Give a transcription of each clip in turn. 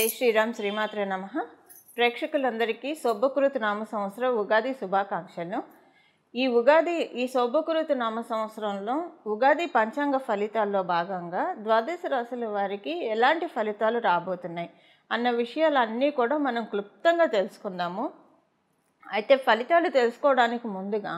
జై శ్రీరామ్ శ్రీమాత్ర నమ ప్రేక్షకులందరికీ శోభకృత నామ సంవత్సరం ఉగాది శుభాకాంక్షలు ఈ ఉగాది ఈ శోభకృత నామ సంవత్సరంలో ఉగాది పంచాంగ ఫలితాల్లో భాగంగా ద్వాదశ రాశుల వారికి ఎలాంటి ఫలితాలు రాబోతున్నాయి అన్న విషయాలన్నీ కూడా మనం క్లుప్తంగా తెలుసుకుందాము అయితే ఫలితాలు తెలుసుకోవడానికి ముందుగా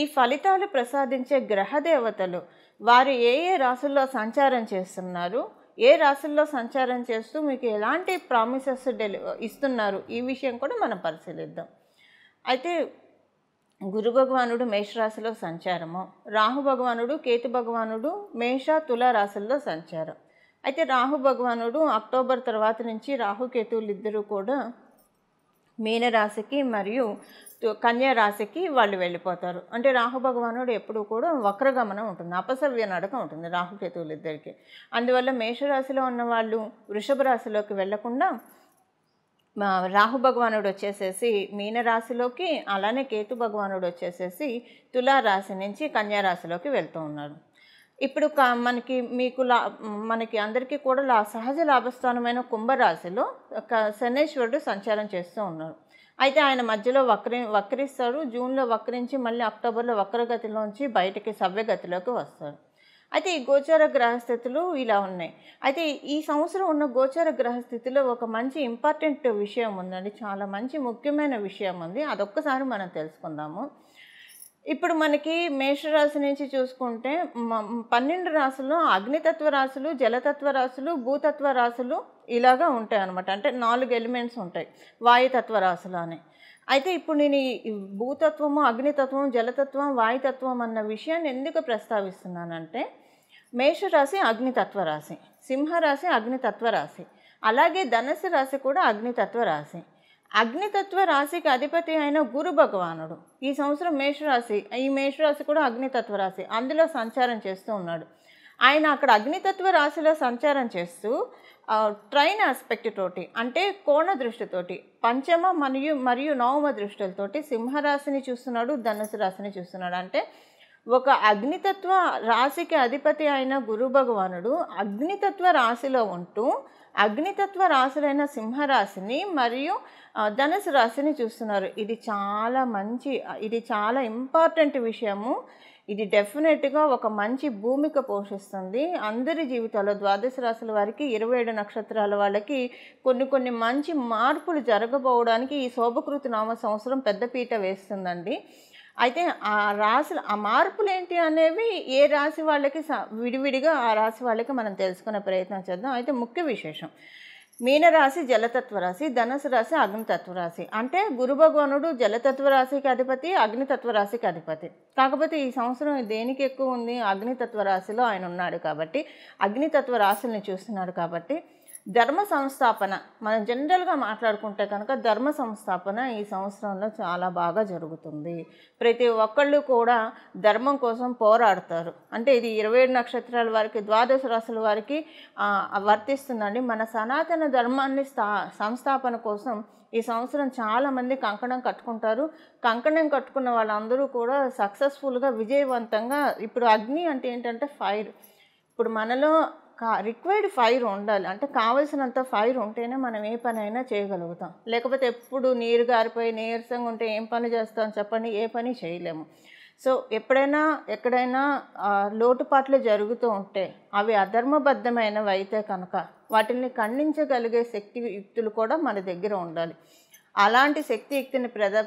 ఈ ఫలితాలు ప్రసాదించే గ్రహ దేవతలు వారు ఏ ఏ రాసుల్లో సంచారం చేస్తున్నారు ఏ రాశుల్లో సంచారం చేస్తూ మీకు ఎలాంటి ప్రామిసెస్ డెలి ఇస్తున్నారు ఈ విషయం కూడా మనం పరిశీలిద్దాం అయితే గురు భగవానుడు మేషరాశిలో సంచారము రాహు భగవానుడు కేతు భగవానుడు మేష తుల రాశుల్లో సంచారం అయితే రాహు భగవానుడు అక్టోబర్ తర్వాత నుంచి రాహుకేతువులు ఇద్దరూ కూడా మీనరాశికి మరియు కన్యా రాశికి వాళ్ళు వెళ్ళిపోతారు అంటే రాహు భగవానుడు ఎప్పుడు కూడా వక్రగమనం ఉంటుంది అపసవ్య నడక ఉంటుంది రాహుకేతువులు ఇద్దరికి అందువల్ల మేషరాశిలో ఉన్న వాళ్ళు వృషభ రాశిలోకి వెళ్లకుండా రాహు భగవానుడు వచ్చేసేసి మీనరాశిలోకి అలానే కేతు భగవానుడు వచ్చేసేసి తులారాశి నుంచి కన్యారాశిలోకి వెళ్తూ ఉన్నారు ఇప్పుడు కా మనకి మీకు లా మనకి అందరికీ కూడా లా సహజ లాభస్థానమైన కుంభరాశిలో శనేశ్వరుడు సంచారం చేస్తూ ఉన్నారు అయితే ఆయన మధ్యలో వక్రి వక్రిస్తారు జూన్లో వక్రించి మళ్ళీ అక్టోబర్లో వక్రగతిలోంచి బయటికి సవ్యగతిలోకి వస్తారు అయితే ఈ గోచార గ్రహస్థితులు ఇలా ఉన్నాయి అయితే ఈ సంవత్సరం ఉన్న గోచార గ్రహస్థితిలో ఒక మంచి ఇంపార్టెంట్ విషయం ఉందండి చాలా మంచి ముఖ్యమైన విషయం ఉంది అదొక్కసారి మనం తెలుసుకుందాము ఇప్పుడు మనకి మేషరాశి నుంచి చూసుకుంటే పన్నెండు రాసులు అగ్నితత్వ రాసులు జలతత్వ రాసులు భూతత్వ రాసులు ఇలాగా ఉంటాయి అనమాట అంటే నాలుగు ఎలిమెంట్స్ ఉంటాయి వాయుతత్వ రాసులు అని అయితే ఇప్పుడు నేను ఈ భూతత్వము అగ్నితత్వం జలతత్వం వాయుతత్వం అన్న విషయాన్ని ఎందుకు ప్రస్తావిస్తున్నానంటే మేషరాశి అగ్నితత్వ రాశి సింహరాశి అగ్నితత్వ రాశి అలాగే ధనస్సు రాశి కూడా అగ్నితత్వ రాశి అగ్నితత్వ రాశికి అధిపతి అయిన గురు భగవానుడు ఈ సంవత్సరం మేషరాశి ఈ మేషరాశి కూడా అగ్నితత్వ రాశి అందులో సంచారం చేస్తూ ఉన్నాడు ఆయన అక్కడ అగ్నితత్వ రాశిలో సంచారం చేస్తూ ట్రైన్ ఆస్పెక్ట్ తోటి అంటే కోణ దృష్టితోటి పంచమ మరియు మరియు నవమ దృష్టిలతోటి సింహరాశిని చూస్తున్నాడు ధనుసు రాశిని చూస్తున్నాడు అంటే ఒక అగ్నితత్వ రాశికి అధిపతి అయిన గురు భగవానుడు అగ్నితత్వ రాశిలో ఉంటూ అగ్నితత్వ రాశులైన సింహరాశిని మరియు ధనుసు రాశిని చూస్తున్నారు ఇది చాలా మంచి ఇది చాలా ఇంపార్టెంట్ విషయము ఇది డెఫినెట్గా ఒక మంచి భూమిక పోషిస్తుంది అందరి జీవితాల్లో ద్వాదశ రాశుల వారికి ఇరవై ఏడు నక్షత్రాల వాళ్ళకి కొన్ని కొన్ని మంచి మార్పులు జరగబోవడానికి ఈ శోభకృతి నామ సంవత్సరం పెద్దపీట వేస్తుందండి అయితే ఆ రాశులు ఆ మార్పులు ఏంటి అనేవి ఏ రాశి వాళ్ళకి విడివిడిగా ఆ రాశి వాళ్ళకి మనం తెలుసుకునే ప్రయత్నం చేద్దాం అయితే ముఖ్య విశేషం మీనరాశి జలతత్వ రాశి ధనసు రాశి అగ్నితత్వ రాశి అంటే గురు భగవానుడు జలతత్వ రాశికి అధిపతి అగ్నితత్వ రాశికి అధిపతి కాకపోతే ఈ సంవత్సరం దేనికి ఎక్కువ ఉంది అగ్నితత్వ రాశిలో ఆయన ఉన్నాడు కాబట్టి అగ్నితత్వ రాశుల్ని చూస్తున్నాడు కాబట్టి ధర్మ సంస్థాపన మనం జనరల్గా మాట్లాడుకుంటే కనుక ధర్మ సంస్థాపన ఈ సంవత్సరంలో చాలా బాగా జరుగుతుంది ప్రతి ఒక్కళ్ళు కూడా ధర్మం కోసం పోరాడతారు అంటే ఇది ఇరవై ఏడు నక్షత్రాల వారికి ద్వాదశ రాసుల వారికి వర్తిస్తుందండి మన సనాతన ధర్మాన్ని స్థా సంస్థాపన కోసం ఈ సంవత్సరం చాలామంది కంకణం కట్టుకుంటారు కంకణం కట్టుకున్న వాళ్ళందరూ కూడా సక్సెస్ఫుల్గా విజయవంతంగా ఇప్పుడు అగ్ని అంటే ఏంటంటే ఫైర్ ఇప్పుడు మనలో కా రిక్వైర్డ్ ఫైర్ ఉండాలి అంటే కావలసినంత ఫైర్ ఉంటేనే మనం ఏ పని అయినా చేయగలుగుతాం లేకపోతే ఎప్పుడు నీరు గారిపోయి నీరసంగా ఉంటే ఏం పని చేస్తాం చెప్పండి ఏ పని చేయలేము సో ఎప్పుడైనా ఎక్కడైనా లోటుపాట్లు జరుగుతూ ఉంటే అవి అధర్మబద్ధమైనవి అయితే కనుక వాటిని ఖండించగలిగే శక్తి యుక్తులు కూడా మన దగ్గర ఉండాలి అలాంటి శక్తి యుక్తిని ప్రద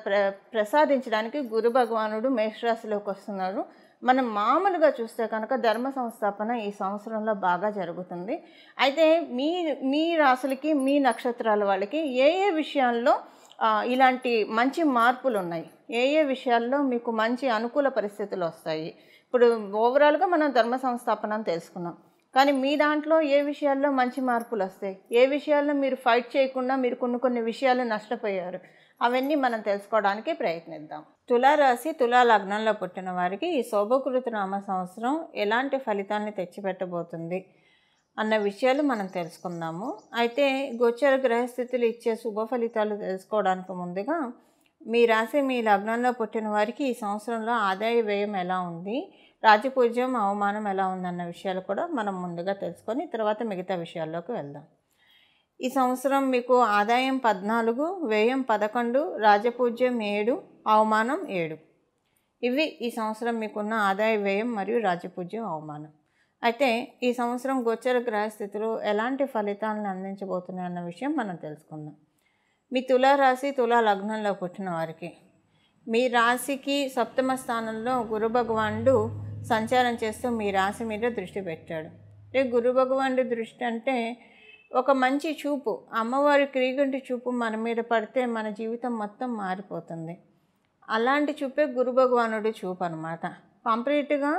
ప్రసాదించడానికి గురు భగవానుడు మేషరాశిలోకి వస్తున్నారు మనం మామూలుగా చూస్తే కనుక ధర్మ సంస్థాపన ఈ సంవత్సరంలో బాగా జరుగుతుంది అయితే మీ మీ రాశులకి మీ నక్షత్రాల వాళ్ళకి ఏ ఏ విషయాల్లో ఇలాంటి మంచి మార్పులు ఉన్నాయి ఏ ఏ విషయాల్లో మీకు మంచి అనుకూల పరిస్థితులు వస్తాయి ఇప్పుడు ఓవరాల్గా మనం ధర్మ సంస్థాపన తెలుసుకున్నాం కానీ మీ దాంట్లో ఏ విషయాల్లో మంచి మార్పులు వస్తాయి ఏ విషయాల్లో మీరు ఫైట్ చేయకుండా మీరు కొన్ని కొన్ని విషయాలు నష్టపోయారు అవన్నీ మనం తెలుసుకోవడానికి ప్రయత్నిద్దాం తులారాశి తులా లగ్నంలో పుట్టిన వారికి ఈ శోభకృత నామ సంవత్సరం ఎలాంటి ఫలితాన్ని తెచ్చిపెట్టబోతుంది అన్న విషయాలు మనం తెలుసుకుందాము అయితే గోచర గ్రహస్థితులు ఇచ్చే శుభ ఫలితాలు తెలుసుకోవడానికి ముందుగా మీ రాశి మీ లగ్నంలో పుట్టిన వారికి ఈ సంవత్సరంలో ఆదాయ వ్యయం ఎలా ఉంది రాజపూజ్యం అవమానం ఎలా ఉందన్న విషయాలు కూడా మనం ముందుగా తెలుసుకొని తర్వాత మిగతా విషయాల్లోకి వెళ్దాం ఈ సంవత్సరం మీకు ఆదాయం పద్నాలుగు వ్యయం పదకొండు రాజపూజ్యం ఏడు అవమానం ఏడు ఇవి ఈ సంవత్సరం మీకున్న ఆదాయ వ్యయం మరియు రాజపూజ్యం అవమానం అయితే ఈ సంవత్సరం గోచర గ్రహస్థితులు ఎలాంటి ఫలితాలను అందించబోతున్నాయి అన్న విషయం మనం తెలుసుకుందాం మీ రాశి తులా లగ్నంలో పుట్టిన వారికి మీ రాశికి సప్తమ స్థానంలో గురు భగవానుడు సంచారం చేస్తూ మీ రాశి మీద దృష్టి పెట్టాడు గురు భగవానుడి దృష్టి అంటే ఒక మంచి చూపు అమ్మవారి క్రీగంటి చూపు మన మీద పడితే మన జీవితం మొత్తం మారిపోతుంది అలాంటి చూపే గురు భగవానుడి చూపు అనమాట కంప్లీట్గా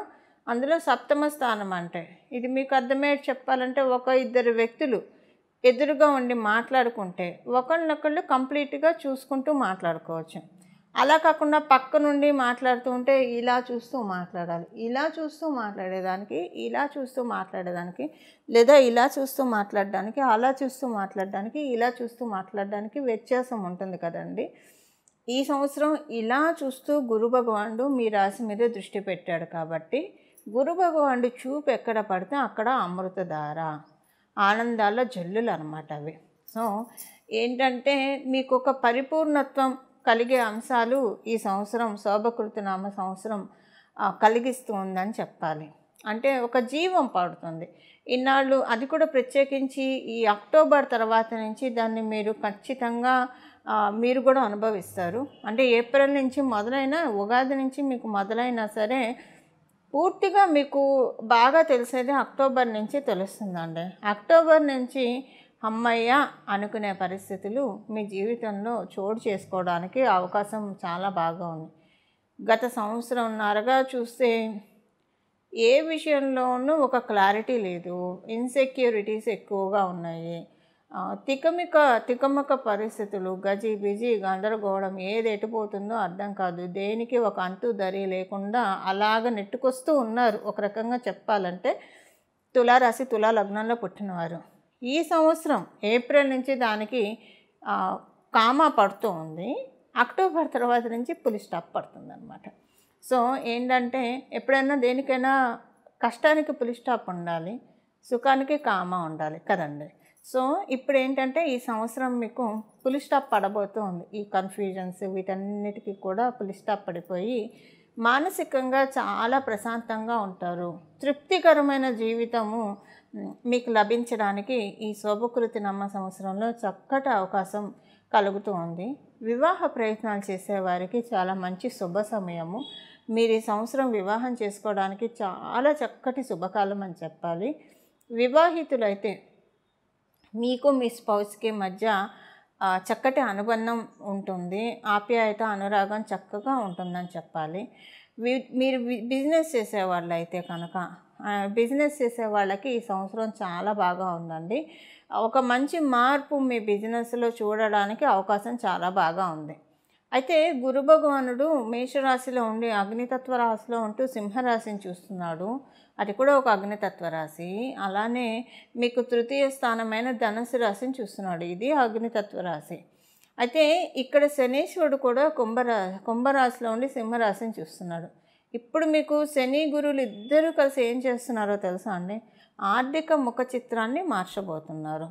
అందులో సప్తమ స్థానం అంటే ఇది మీకు అర్థమయ్యేది చెప్పాలంటే ఒక ఇద్దరు వ్యక్తులు ఎదురుగా ఉండి మాట్లాడుకుంటే ఒకళ్ళనొకళ్ళు కంప్లీట్గా చూసుకుంటూ మాట్లాడుకోవచ్చు అలా కాకుండా పక్క నుండి మాట్లాడుతూ ఉంటే ఇలా చూస్తూ మాట్లాడాలి ఇలా చూస్తూ మాట్లాడేదానికి ఇలా చూస్తూ మాట్లాడేదానికి లేదా ఇలా చూస్తూ మాట్లాడడానికి అలా చూస్తూ మాట్లాడడానికి ఇలా చూస్తూ మాట్లాడడానికి వ్యత్యాసం ఉంటుంది కదండి ఈ సంవత్సరం ఇలా చూస్తూ గురు భగవానుడు మీ రాశి మీద దృష్టి పెట్టాడు కాబట్టి గురు భగవానుడు చూపు ఎక్కడ పడితే అక్కడ అమృతధార ఆనందాల జల్లులు అనమాట అవి సో ఏంటంటే మీకు ఒక పరిపూర్ణత్వం కలిగే అంశాలు ఈ సంవత్సరం శోభకృతనామ సంవత్సరం కలిగిస్తూ ఉందని చెప్పాలి అంటే ఒక జీవం పాడుతుంది ఇన్నాళ్ళు అది కూడా ప్రత్యేకించి ఈ అక్టోబర్ తర్వాత నుంచి దాన్ని మీరు ఖచ్చితంగా మీరు కూడా అనుభవిస్తారు అంటే ఏప్రిల్ నుంచి మొదలైన ఉగాది నుంచి మీకు మొదలైనా సరే పూర్తిగా మీకు బాగా తెలిసేది అక్టోబర్ నుంచి తెలుస్తుందండి అక్టోబర్ నుంచి అమ్మయ్య అనుకునే పరిస్థితులు మీ జీవితంలో చోటు చేసుకోవడానికి అవకాశం చాలా బాగా ఉంది గత సంవత్సరంన్నరగా చూస్తే ఏ విషయంలోనూ ఒక క్లారిటీ లేదు ఇన్సెక్యూరిటీస్ ఎక్కువగా ఉన్నాయి తికమిక తికమక పరిస్థితులు గజి బిజీ గందరగోళం ఏది ఎటుపోతుందో అర్థం కాదు దేనికి ఒక అంతు దరి లేకుండా అలాగ నెట్టుకొస్తూ ఉన్నారు ఒక రకంగా చెప్పాలంటే తులారాశి తులా లగ్నంలో పుట్టినవారు ఈ సంవత్సరం ఏప్రిల్ నుంచి దానికి కామా పడుతూ ఉంది అక్టోబర్ తర్వాత నుంచి పులి స్టాప్ పడుతుంది అనమాట సో ఏంటంటే ఎప్పుడైనా దేనికైనా కష్టానికి పులి స్టాప్ ఉండాలి సుఖానికి కామా ఉండాలి కదండి సో ఇప్పుడు ఏంటంటే ఈ సంవత్సరం మీకు పులి స్టాప్ పడబోతూ ఉంది ఈ కన్ఫ్యూజన్స్ వీటన్నిటికీ కూడా పులి స్టాప్ పడిపోయి మానసికంగా చాలా ప్రశాంతంగా ఉంటారు తృప్తికరమైన జీవితము మీకు లభించడానికి ఈ శోభకృతి నమ్మ సంవత్సరంలో చక్కటి అవకాశం కలుగుతూ ఉంది వివాహ ప్రయత్నాలు చేసేవారికి చాలా మంచి శుభ సమయము మీరు ఈ సంవత్సరం వివాహం చేసుకోవడానికి చాలా చక్కటి శుభకాలం అని చెప్పాలి వివాహితులైతే మీకు మీ స్పౌస్కి మధ్య చక్కటి అనుబంధం ఉంటుంది ఆప్యాయత అనురాగం చక్కగా ఉంటుందని చెప్పాలి మీరు బిజినెస్ చేసేవాళ్ళు అయితే కనుక బిజినెస్ చేసే వాళ్ళకి ఈ సంవత్సరం చాలా బాగా ఉందండి ఒక మంచి మార్పు మీ బిజినెస్లో చూడడానికి అవకాశం చాలా బాగా ఉంది అయితే గురు భగవానుడు మేషరాశిలో ఉండి అగ్నితత్వ రాశిలో ఉంటూ సింహరాశిని చూస్తున్నాడు అది కూడా ఒక అగ్నితత్వ రాశి అలానే మీకు తృతీయ స్థానమైన ధనుసు రాశిని చూస్తున్నాడు ఇది అగ్నితత్వ రాశి అయితే ఇక్కడ శనీశ్వరుడు కూడా కుంభరా కుంభరాశిలో ఉండి సింహరాశిని చూస్తున్నాడు ఇప్పుడు మీకు శని గురువులు ఇద్దరూ కలిసి ఏం చేస్తున్నారో తెలుసా అండి ఆర్థిక ముఖ చిత్రాన్ని మార్చబోతున్నారు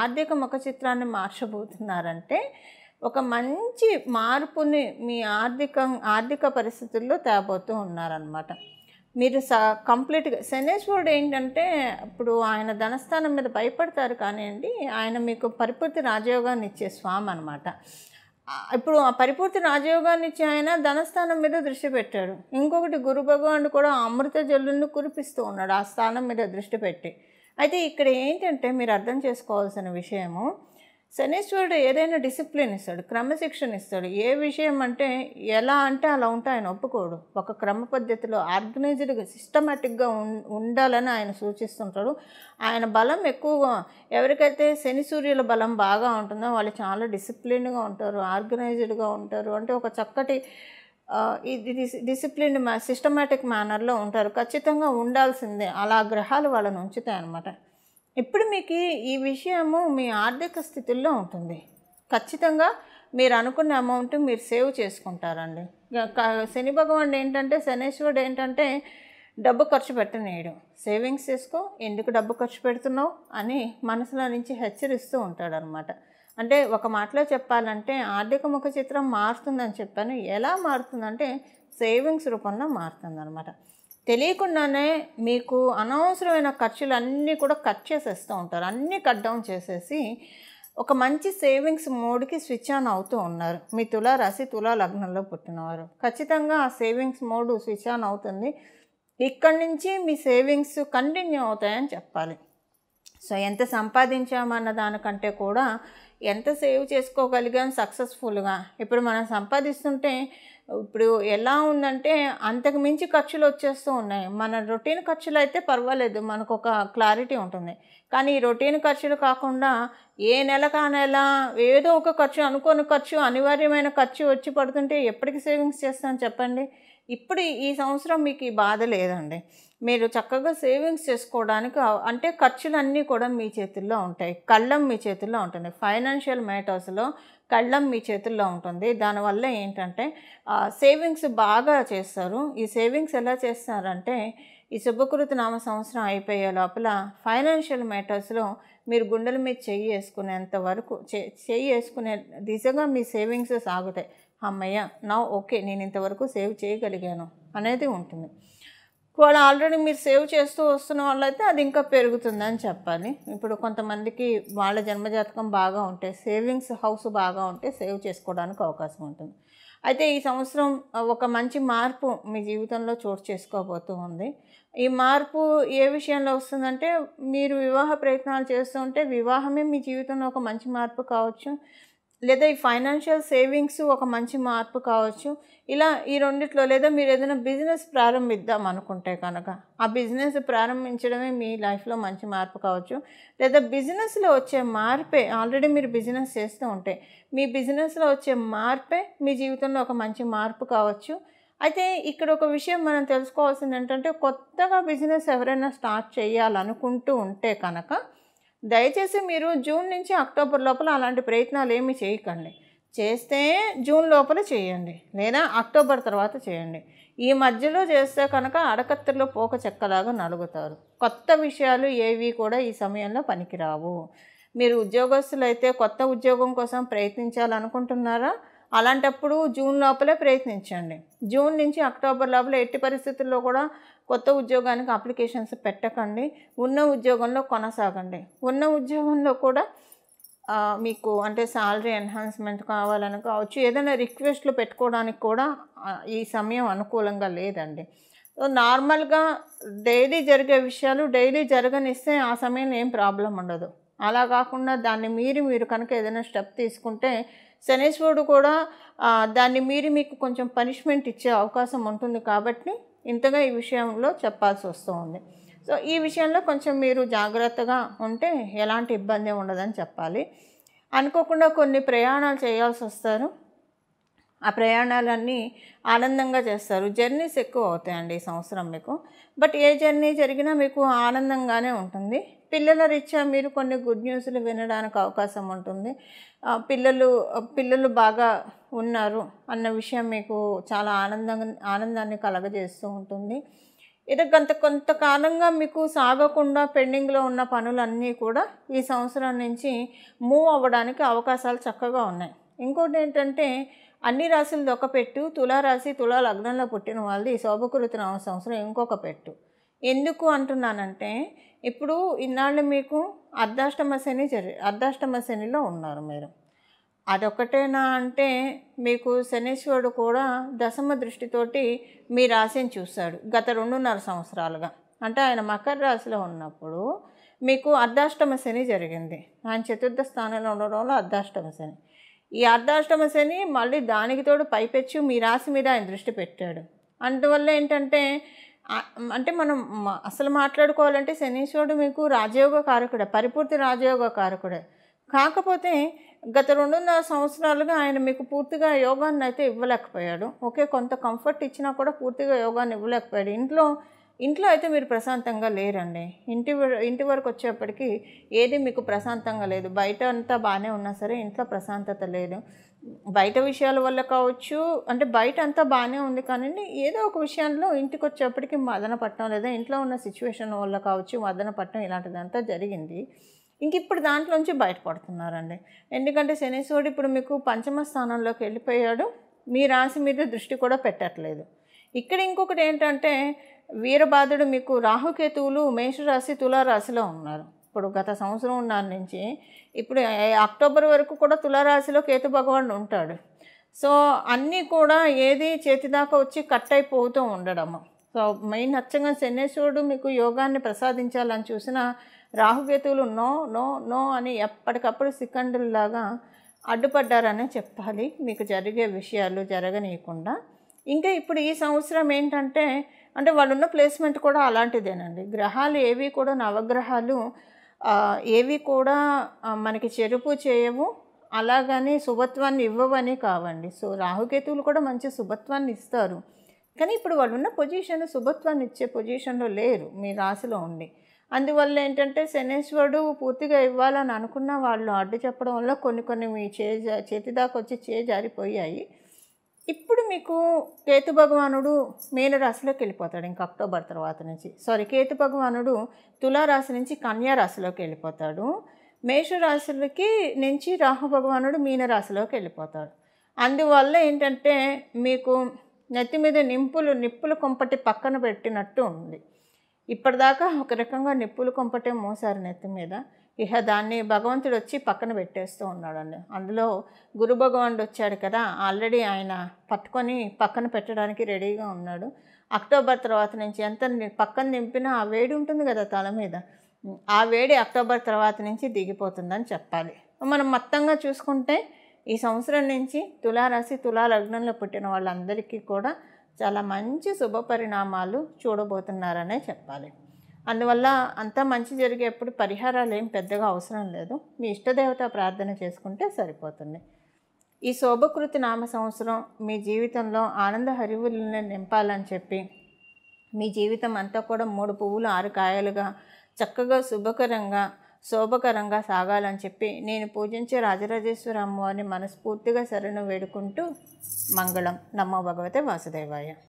ఆర్థిక ముఖ చిత్రాన్ని మార్చబోతున్నారంటే ఒక మంచి మార్పుని మీ ఆర్థిక ఆర్థిక పరిస్థితుల్లో తేబోతూ ఉన్నారనమాట మీరు స కంప్లీట్గా శనేశ్వరుడు ఏంటంటే ఇప్పుడు ఆయన ధనస్థానం మీద భయపడతారు కానివ్వండి ఆయన మీకు పరిపూర్తి రాజయోగాన్ని ఇచ్చే స్వామి అనమాట ఇప్పుడు ఆ పరిపూర్తి రాజయోగాన్ని ఇచ్చి ఆయన ధనస్థానం మీద దృష్టి పెట్టాడు ఇంకొకటి గురు భగవానుడు కూడా అమృత జల్లును కురిపిస్తూ ఉన్నాడు ఆ స్థానం మీద దృష్టి పెట్టి అయితే ఇక్కడ ఏంటంటే మీరు అర్థం చేసుకోవాల్సిన విషయము శనీశ్వరుడు ఏదైనా డిసిప్లిన్ ఇస్తాడు క్రమశిక్షణ ఇస్తాడు ఏ విషయం అంటే ఎలా అంటే అలా ఉంటే ఆయన ఒప్పుకోడు ఒక క్రమ పద్ధతిలో ఆర్గనైజ్డ్గా సిస్టమేటిక్గా ఉండాలని ఆయన సూచిస్తుంటాడు ఆయన బలం ఎక్కువగా ఎవరికైతే శని సూర్యుల బలం బాగా ఉంటుందో వాళ్ళు చాలా డిసిప్లిన్గా ఉంటారు ఆర్గనైజ్డ్గా ఉంటారు అంటే ఒక చక్కటి ఇది డిసిప్లిన్ సిస్టమేటిక్ మేనర్లో ఉంటారు ఖచ్చితంగా ఉండాల్సిందే అలా గ్రహాలు వాళ్ళని ఉంచుతాయి అన్నమాట ఇప్పుడు మీకు ఈ విషయము మీ ఆర్థిక స్థితుల్లో ఉంటుంది ఖచ్చితంగా మీరు అనుకున్న అమౌంట్ మీరు సేవ్ చేసుకుంటారండి శని భగవాన్ ఏంటంటే శనేశ్వరుడు ఏంటంటే డబ్బు ఖర్చు పెట్టనీయడం సేవింగ్స్ చేసుకో ఎందుకు డబ్బు ఖర్చు పెడుతున్నావు అని మనసులో నుంచి హెచ్చరిస్తూ ఉంటాడు అనమాట అంటే ఒక మాటలో చెప్పాలంటే ఆర్థిక ముఖ చిత్రం మారుతుందని చెప్పాను ఎలా మారుతుందంటే సేవింగ్స్ రూపంలో మారుతుందన్నమాట తెలియకుండానే మీకు అనవసరమైన ఖర్చులు అన్నీ కూడా కట్ చేసేస్తూ ఉంటారు అన్నీ కట్ డౌన్ చేసేసి ఒక మంచి సేవింగ్స్ మోడ్కి స్విచ్ ఆన్ అవుతూ ఉన్నారు మీ తులా రాశి తులా లగ్నంలో పుట్టినవారు ఖచ్చితంగా ఆ సేవింగ్స్ మోడ్ స్విచ్ ఆన్ అవుతుంది ఇక్కడి నుంచి మీ సేవింగ్స్ కంటిన్యూ అవుతాయని చెప్పాలి సో ఎంత సంపాదించామన్న దానికంటే కూడా ఎంత సేవ్ చేసుకోగలిగాం సక్సెస్ఫుల్గా ఇప్పుడు మనం సంపాదిస్తుంటే ఇప్పుడు ఎలా ఉందంటే అంతకు మించి ఖర్చులు వచ్చేస్తూ ఉన్నాయి మన రొటీన్ ఖర్చులు అయితే పర్వాలేదు మనకు ఒక క్లారిటీ ఉంటుంది కానీ ఈ రొటీన్ ఖర్చులు కాకుండా ఏ నెల కానెల ఏదో ఒక ఖర్చు అనుకోని ఖర్చు అనివార్యమైన ఖర్చు వచ్చి పడుతుంటే ఎప్పటికి సేవింగ్స్ చేస్తాను చెప్పండి ఇప్పుడు ఈ సంవత్సరం మీకు ఈ బాధ లేదండి మీరు చక్కగా సేవింగ్స్ చేసుకోవడానికి అంటే ఖర్చులన్నీ కూడా మీ చేతుల్లో ఉంటాయి కళ్ళం మీ చేతుల్లో ఉంటుంది ఫైనాన్షియల్ మ్యాటర్స్లో కళ్ళం మీ చేతుల్లో ఉంటుంది దానివల్ల ఏంటంటే సేవింగ్స్ బాగా చేస్తారు ఈ సేవింగ్స్ ఎలా చేస్తారంటే ఈ శుభకృతి నామ సంవత్సరం అయిపోయే లోపల ఫైనాన్షియల్ మ్యాటర్స్లో మీరు గుండెల మీద చెయ్యి వేసుకునేంత వరకు చెయ్యి వేసుకునే దిశగా మీ సేవింగ్స్ సాగుతాయి అమ్మయ్య నా ఓకే నేను ఇంతవరకు సేవ్ చేయగలిగాను అనేది ఉంటుంది ఒకవేళ ఆల్రెడీ మీరు సేవ్ చేస్తూ వస్తున్న వాళ్ళైతే అది ఇంకా పెరుగుతుందని చెప్పాలి ఇప్పుడు కొంతమందికి వాళ్ళ జన్మజాతకం బాగా ఉంటే సేవింగ్స్ హౌస్ బాగా ఉంటే సేవ్ చేసుకోవడానికి అవకాశం ఉంటుంది అయితే ఈ సంవత్సరం ఒక మంచి మార్పు మీ జీవితంలో చోటు చేసుకోబోతూ ఉంది ఈ మార్పు ఏ విషయంలో వస్తుందంటే మీరు వివాహ ప్రయత్నాలు చేస్తుంటే వివాహమే మీ జీవితంలో ఒక మంచి మార్పు కావచ్చు లేదా ఈ ఫైనాన్షియల్ సేవింగ్స్ ఒక మంచి మార్పు కావచ్చు ఇలా ఈ రెండిట్లో లేదా మీరు ఏదైనా బిజినెస్ ప్రారంభిద్దాం అనుకుంటే కనుక ఆ బిజినెస్ ప్రారంభించడమే మీ లైఫ్లో మంచి మార్పు కావచ్చు లేదా బిజినెస్లో వచ్చే మార్పే ఆల్రెడీ మీరు బిజినెస్ చేస్తూ ఉంటే మీ బిజినెస్లో వచ్చే మార్పే మీ జీవితంలో ఒక మంచి మార్పు కావచ్చు అయితే ఇక్కడ ఒక విషయం మనం తెలుసుకోవాల్సింది ఏంటంటే కొత్తగా బిజినెస్ ఎవరైనా స్టార్ట్ చేయాలనుకుంటూ ఉంటే కనుక దయచేసి మీరు జూన్ నుంచి అక్టోబర్ లోపల అలాంటి ప్రయత్నాలు ఏమీ చేయకండి చేస్తే జూన్ లోపల చేయండి లేదా అక్టోబర్ తర్వాత చేయండి ఈ మధ్యలో చేస్తే కనుక అడకత్తుల్లో పోక చెక్కలాగా నలుగుతారు కొత్త విషయాలు ఏవి కూడా ఈ సమయంలో పనికిరావు మీరు ఉద్యోగస్తులు అయితే కొత్త ఉద్యోగం కోసం ప్రయత్నించాలనుకుంటున్నారా అలాంటప్పుడు జూన్ లోపలే ప్రయత్నించండి జూన్ నుంచి అక్టోబర్ లోపల ఎట్టి పరిస్థితుల్లో కూడా కొత్త ఉద్యోగానికి అప్లికేషన్స్ పెట్టకండి ఉన్న ఉద్యోగంలో కొనసాగండి ఉన్న ఉద్యోగంలో కూడా మీకు అంటే శాలరీ ఎన్హాన్స్మెంట్ కావాలని కావచ్చు ఏదైనా రిక్వెస్ట్లు పెట్టుకోవడానికి కూడా ఈ సమయం అనుకూలంగా లేదండి సో నార్మల్గా డైలీ జరిగే విషయాలు డైలీ జరగనిస్తే ఆ సమయంలో ఏం ప్రాబ్లం ఉండదు అలా కాకుండా దాన్ని మీరు మీరు కనుక ఏదైనా స్టెప్ తీసుకుంటే శనేశ్వరుడు కూడా దాన్ని మీరు మీకు కొంచెం పనిష్మెంట్ ఇచ్చే అవకాశం ఉంటుంది కాబట్టి ఇంతగా ఈ విషయంలో చెప్పాల్సి వస్తూ సో ఈ విషయంలో కొంచెం మీరు జాగ్రత్తగా ఉంటే ఎలాంటి ఇబ్బంది ఉండదని చెప్పాలి అనుకోకుండా కొన్ని ప్రయాణాలు చేయాల్సి వస్తారు ఆ ప్రయాణాలన్నీ ఆనందంగా చేస్తారు జర్నీస్ ఎక్కువ అవుతాయండి ఈ సంవత్సరం మీకు బట్ ఏ జర్నీ జరిగినా మీకు ఆనందంగానే ఉంటుంది పిల్లల రీత్యా మీరు కొన్ని గుడ్ న్యూస్లు వినడానికి అవకాశం ఉంటుంది పిల్లలు పిల్లలు బాగా ఉన్నారు అన్న విషయం మీకు చాలా ఆనందంగా ఆనందాన్ని కలగజేస్తూ ఉంటుంది ఇది కొంత కొంతకాలంగా మీకు సాగకుండా పెండింగ్లో ఉన్న పనులన్నీ కూడా ఈ సంవత్సరం నుంచి మూవ్ అవ్వడానికి అవకాశాలు చక్కగా ఉన్నాయి ఇంకోటి ఏంటంటే అన్ని రాశులు ఒక పెట్టు తులారాశి తులా లగ్నంలో పుట్టిన వాళ్ళది ఈ శోభకృతి నవ సంవత్సరం ఇంకొక పెట్టు ఎందుకు అంటున్నానంటే ఇప్పుడు ఇన్నాళ్ళు మీకు అర్ధాష్టమ శని జరి అర్ధాష్టమ శనిలో ఉన్నారు మీరు అదొకటేనా అంటే మీకు శనేశ్వరుడు కూడా దశమ దృష్టితోటి మీ రాశిని చూశాడు గత రెండున్నర సంవత్సరాలుగా అంటే ఆయన మకర రాశిలో ఉన్నప్పుడు మీకు అర్ధాష్టమ శని జరిగింది ఆయన చతుర్థ స్థానంలో ఉండడం వల్ల అర్ధాష్టమ శని ఈ అర్ధాష్టమ శని మళ్ళీ దానికి తోడు పైపెచ్చి మీ రాశి మీద ఆయన దృష్టి పెట్టాడు అందువల్ల ఏంటంటే అంటే మనం అసలు మాట్లాడుకోవాలంటే శనీశ్వరుడు మీకు రాజయోగ కారకుడే పరిపూర్తి రాజయోగ కారకుడే కాకపోతే గత రెండున్నర సంవత్సరాలుగా ఆయన మీకు పూర్తిగా యోగాన్ని అయితే ఇవ్వలేకపోయాడు ఓకే కొంత కంఫర్ట్ ఇచ్చినా కూడా పూర్తిగా యోగాన్ని ఇవ్వలేకపోయాడు ఇంట్లో ఇంట్లో అయితే మీరు ప్రశాంతంగా లేరండి ఇంటి ఇంటి వరకు వచ్చేప్పటికి ఏది మీకు ప్రశాంతంగా లేదు బయట అంతా బాగానే ఉన్నా సరే ఇంట్లో ప్రశాంతత లేదు బయట విషయాల వల్ల కావచ్చు అంటే బయట అంతా బాగానే ఉంది కానీ ఏదో ఒక విషయంలో ఇంటికి వచ్చేప్పటికి మదన పట్టడం లేదా ఇంట్లో ఉన్న సిచ్యువేషన్ వల్ల కావచ్చు మదన పట్టడం ఇలాంటిదంతా జరిగింది ఇంక ఇప్పుడు దాంట్లోంచి బయటపడుతున్నారండి ఎందుకంటే శనీశ్వరుడు ఇప్పుడు మీకు పంచమ స్థానంలోకి వెళ్ళిపోయాడు మీ రాశి మీద దృష్టి కూడా పెట్టట్లేదు ఇక్కడ ఇంకొకటి ఏంటంటే వీరబాధుడు మీకు రాహుకేతువులు మేషరాశి తులారాశిలో ఉన్నారు ఇప్పుడు గత సంవత్సరం ఉన్నారు నుంచి ఇప్పుడు అక్టోబర్ వరకు కూడా తులారాశిలో కేతు భగవానుడు ఉంటాడు సో అన్నీ కూడా ఏది చేతిదాకా వచ్చి కట్ అయిపోతూ ఉండడము సో మెయిన్ అచ్చంగా శనేశ్వరుడు మీకు యోగాన్ని ప్రసాదించాలని చూసిన రాహుకేతువులు నో నో నో అని ఎప్పటికప్పుడు సికండ్రులాగా అడ్డుపడ్డారనే చెప్పాలి మీకు జరిగే విషయాలు జరగనీయకుండా ఇంకా ఇప్పుడు ఈ సంవత్సరం ఏంటంటే అంటే వాళ్ళున్న ప్లేస్మెంట్ కూడా అలాంటిదేనండి గ్రహాలు ఏవి కూడా నవగ్రహాలు ఏవి కూడా మనకి చెరుపు చేయవు అలాగని శుభత్వాన్ని ఇవ్వవని కావండి సో రాహుకేతువులు కూడా మంచి శుభత్వాన్ని ఇస్తారు కానీ ఇప్పుడు వాళ్ళు ఉన్న పొజిషన్ శుభత్వాన్ని ఇచ్చే పొజిషన్లో లేరు మీ రాశిలో ఉండి అందువల్ల ఏంటంటే శనేశ్వరుడు పూర్తిగా ఇవ్వాలని అనుకున్న వాళ్ళు అడ్డు చెప్పడం వల్ల కొన్ని కొన్ని మీ చే చేతి దాకా వచ్చి చే జారిపోయాయి ఇప్పుడు మీకు కేతు భగవానుడు మీనరాశిలోకి వెళ్ళిపోతాడు ఇంక అక్టోబర్ తర్వాత నుంచి సారీ కేతు భగవానుడు తులారాశి నుంచి కన్యారాశిలోకి వెళ్ళిపోతాడు మేషరాశులకి నుంచి రాహు భగవానుడు మీనరాశిలోకి వెళ్ళిపోతాడు అందువల్ల ఏంటంటే మీకు నెత్తి మీద నింపులు నిప్పులు కొంపటి పక్కన పెట్టినట్టు ఉంది ఇప్పటిదాకా ఒక రకంగా నిప్పులు కొంపటే మోసారు నెత్తి మీద ఇహ దాన్ని భగవంతుడు వచ్చి పక్కన పెట్టేస్తూ ఉన్నాడండి అందులో గురు భగవానుడు వచ్చాడు కదా ఆల్రెడీ ఆయన పట్టుకొని పక్కన పెట్టడానికి రెడీగా ఉన్నాడు అక్టోబర్ తర్వాత నుంచి ఎంత పక్కన నింపినా ఆ వేడి ఉంటుంది కదా తల మీద ఆ వేడి అక్టోబర్ తర్వాత నుంచి దిగిపోతుందని చెప్పాలి మనం మొత్తంగా చూసుకుంటే ఈ సంవత్సరం నుంచి తులారాశి తులా లగ్నంలో పుట్టిన వాళ్ళందరికీ కూడా చాలా మంచి శుభ పరిణామాలు చూడబోతున్నారనే చెప్పాలి అందువల్ల అంతా మంచి జరిగేప్పుడు పరిహారాలు ఏం పెద్దగా అవసరం లేదు మీ ఇష్టదేవత ప్రార్థన చేసుకుంటే సరిపోతుంది ఈ శోభకృతి నామ సంవత్సరం మీ జీవితంలో ఆనంద హరివులను నింపాలని చెప్పి మీ జీవితం అంతా కూడా మూడు పువ్వులు ఆరు కాయలుగా చక్కగా శుభకరంగా శోభకరంగా సాగాలని చెప్పి నేను పూజించే రాజరాజేశ్వర అమ్మవారిని మనస్ఫూర్తిగా శరణు వేడుకుంటూ మంగళం నమో భగవతే వాసుదేవాయ